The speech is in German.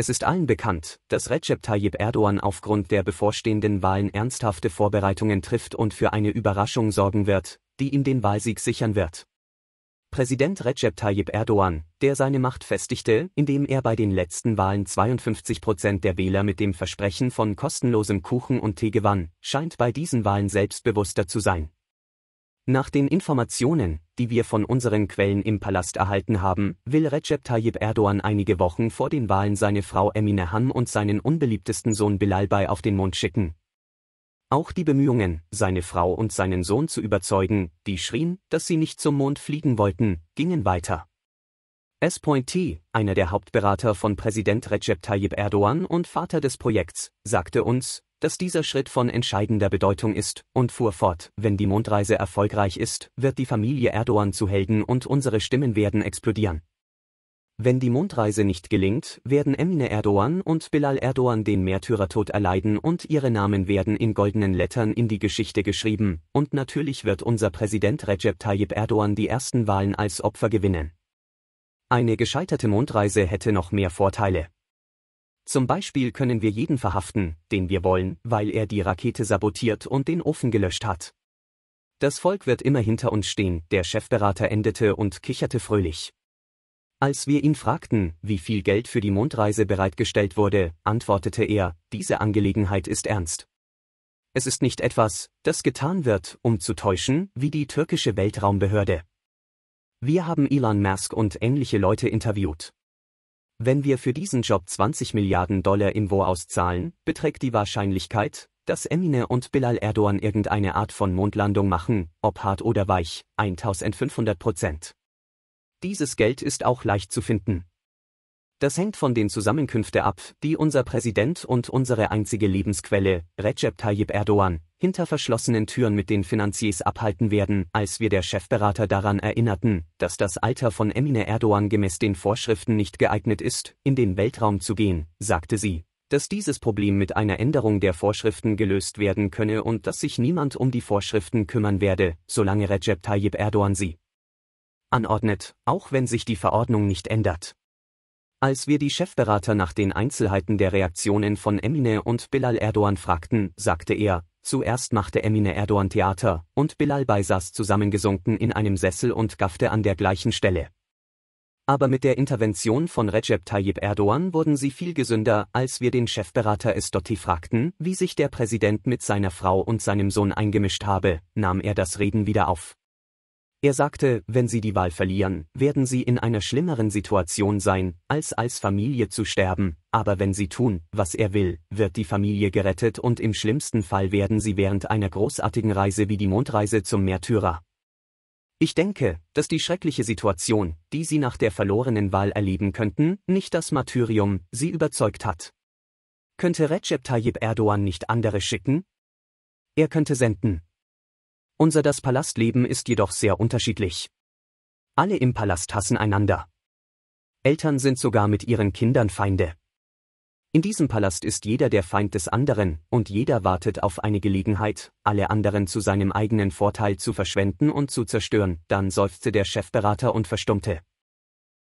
Es ist allen bekannt, dass Recep Tayyip Erdogan aufgrund der bevorstehenden Wahlen ernsthafte Vorbereitungen trifft und für eine Überraschung sorgen wird, die ihm den Wahlsieg sichern wird. Präsident Recep Tayyip Erdogan, der seine Macht festigte, indem er bei den letzten Wahlen 52 Prozent der Wähler mit dem Versprechen von kostenlosem Kuchen und Tee gewann, scheint bei diesen Wahlen selbstbewusster zu sein. Nach den Informationen, die wir von unseren Quellen im Palast erhalten haben, will Recep Tayyip Erdogan einige Wochen vor den Wahlen seine Frau Emine Ham und seinen unbeliebtesten Sohn Bilal Bay auf den Mond schicken. Auch die Bemühungen, seine Frau und seinen Sohn zu überzeugen, die schrien, dass sie nicht zum Mond fliegen wollten, gingen weiter. S. T., einer der Hauptberater von Präsident Recep Tayyip Erdogan und Vater des Projekts, sagte uns, dass dieser Schritt von entscheidender Bedeutung ist, und fuhr fort, wenn die Mondreise erfolgreich ist, wird die Familie Erdogan zu Helden und unsere Stimmen werden explodieren. Wenn die Mondreise nicht gelingt, werden Emine Erdogan und Bilal Erdogan den Märtyrertod erleiden und ihre Namen werden in goldenen Lettern in die Geschichte geschrieben, und natürlich wird unser Präsident Recep Tayyip Erdogan die ersten Wahlen als Opfer gewinnen. Eine gescheiterte Mondreise hätte noch mehr Vorteile. Zum Beispiel können wir jeden verhaften, den wir wollen, weil er die Rakete sabotiert und den Ofen gelöscht hat. Das Volk wird immer hinter uns stehen, der Chefberater endete und kicherte fröhlich. Als wir ihn fragten, wie viel Geld für die Mondreise bereitgestellt wurde, antwortete er, diese Angelegenheit ist ernst. Es ist nicht etwas, das getan wird, um zu täuschen, wie die türkische Weltraumbehörde. Wir haben Elon Musk und ähnliche Leute interviewt. Wenn wir für diesen Job 20 Milliarden Dollar Wo auszahlen, beträgt die Wahrscheinlichkeit, dass Emine und Bilal Erdogan irgendeine Art von Mondlandung machen, ob hart oder weich, 1500 Prozent. Dieses Geld ist auch leicht zu finden. Das hängt von den Zusammenkünften ab, die unser Präsident und unsere einzige Lebensquelle, Recep Tayyip Erdogan, hinter verschlossenen Türen mit den Finanziers abhalten werden, als wir der Chefberater daran erinnerten, dass das Alter von Emine Erdogan gemäß den Vorschriften nicht geeignet ist, in den Weltraum zu gehen, sagte sie, dass dieses Problem mit einer Änderung der Vorschriften gelöst werden könne und dass sich niemand um die Vorschriften kümmern werde, solange Recep Tayyip Erdogan sie anordnet, auch wenn sich die Verordnung nicht ändert. Als wir die Chefberater nach den Einzelheiten der Reaktionen von Emine und Bilal Erdogan fragten, sagte er, Zuerst machte Emine Erdogan Theater, und Bilal Beisas zusammengesunken in einem Sessel und gaffte an der gleichen Stelle. Aber mit der Intervention von Recep Tayyip Erdogan wurden sie viel gesünder, als wir den Chefberater Estotti fragten, wie sich der Präsident mit seiner Frau und seinem Sohn eingemischt habe, nahm er das Reden wieder auf. Er sagte, wenn sie die Wahl verlieren, werden sie in einer schlimmeren Situation sein, als als Familie zu sterben, aber wenn sie tun, was er will, wird die Familie gerettet und im schlimmsten Fall werden sie während einer großartigen Reise wie die Mondreise zum Märtyrer. Ich denke, dass die schreckliche Situation, die sie nach der verlorenen Wahl erleben könnten, nicht das Martyrium, sie überzeugt hat. Könnte Recep Tayyip Erdogan nicht andere schicken? Er könnte senden, unser das Palastleben ist jedoch sehr unterschiedlich. Alle im Palast hassen einander. Eltern sind sogar mit ihren Kindern Feinde. In diesem Palast ist jeder der Feind des anderen, und jeder wartet auf eine Gelegenheit, alle anderen zu seinem eigenen Vorteil zu verschwenden und zu zerstören, dann seufzte der Chefberater und verstummte.